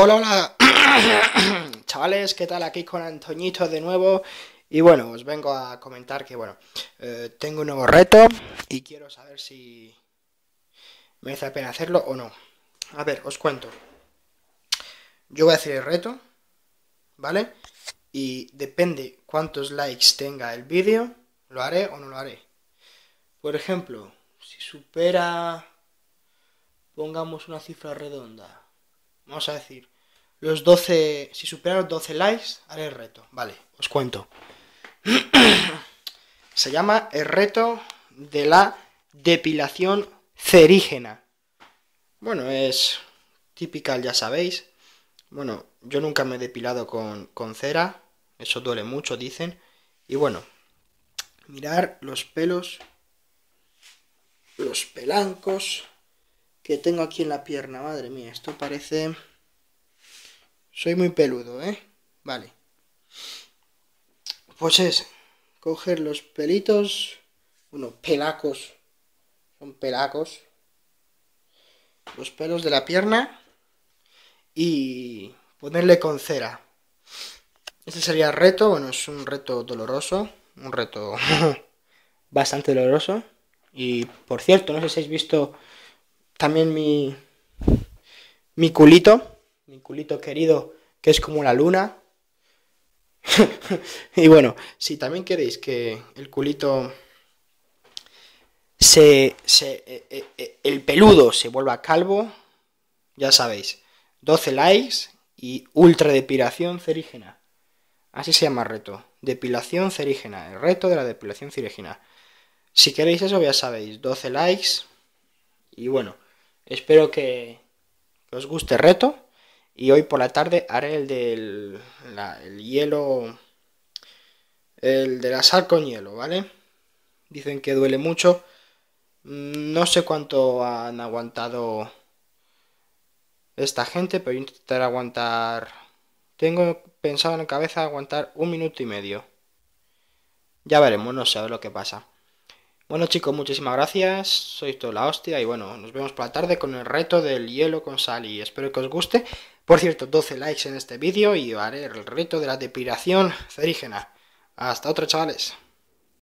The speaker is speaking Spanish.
Hola, hola, chavales, ¿qué tal? Aquí con Antoñito de nuevo. Y bueno, os vengo a comentar que, bueno, eh, tengo un nuevo reto y quiero saber si merece la pena hacerlo o no. A ver, os cuento. Yo voy a hacer el reto, ¿vale? Y depende cuántos likes tenga el vídeo, lo haré o no lo haré. Por ejemplo, si supera, pongamos una cifra redonda, Vamos a decir, los 12, si superan los 12 likes, haré el reto. Vale, os cuento. Se llama el reto de la depilación cerígena. Bueno, es típica, ya sabéis. Bueno, yo nunca me he depilado con, con cera. Eso duele mucho, dicen. Y bueno, mirar los pelos, los pelancos que tengo aquí en la pierna. Madre mía, esto parece... Soy muy peludo, ¿eh? Vale. Pues es coger los pelitos, bueno, pelacos, son pelacos, los pelos de la pierna y ponerle con cera. Este sería el reto, bueno, es un reto doloroso, un reto bastante doloroso. Y por cierto, no sé si habéis visto también mi, mi culito, mi culito querido, que es como la luna. y bueno, si también queréis que el culito se, e, e, e, el peludo se vuelva calvo, ya sabéis, 12 likes y ultra depilación cerígena. Así se llama reto, depilación cerígena, el reto de la depilación cerígena. Si queréis eso ya sabéis, 12 likes y bueno, Espero que, os guste el reto. Y hoy por la tarde haré el del hielo. El de la sal con hielo, ¿vale? Dicen que duele mucho. Mm, no sé cuánto han aguantado esta gente, pero a intentar aguantar. Tengo pensado en la cabeza aguantar un minuto y medio. Ya veremos, no sé lo que pasa. Bueno chicos, muchísimas gracias, soy toda la hostia y bueno, nos vemos por la tarde con el reto del hielo con sal y espero que os guste. Por cierto, 12 likes en este vídeo y haré el reto de la depilación cerígena. Hasta otra chavales.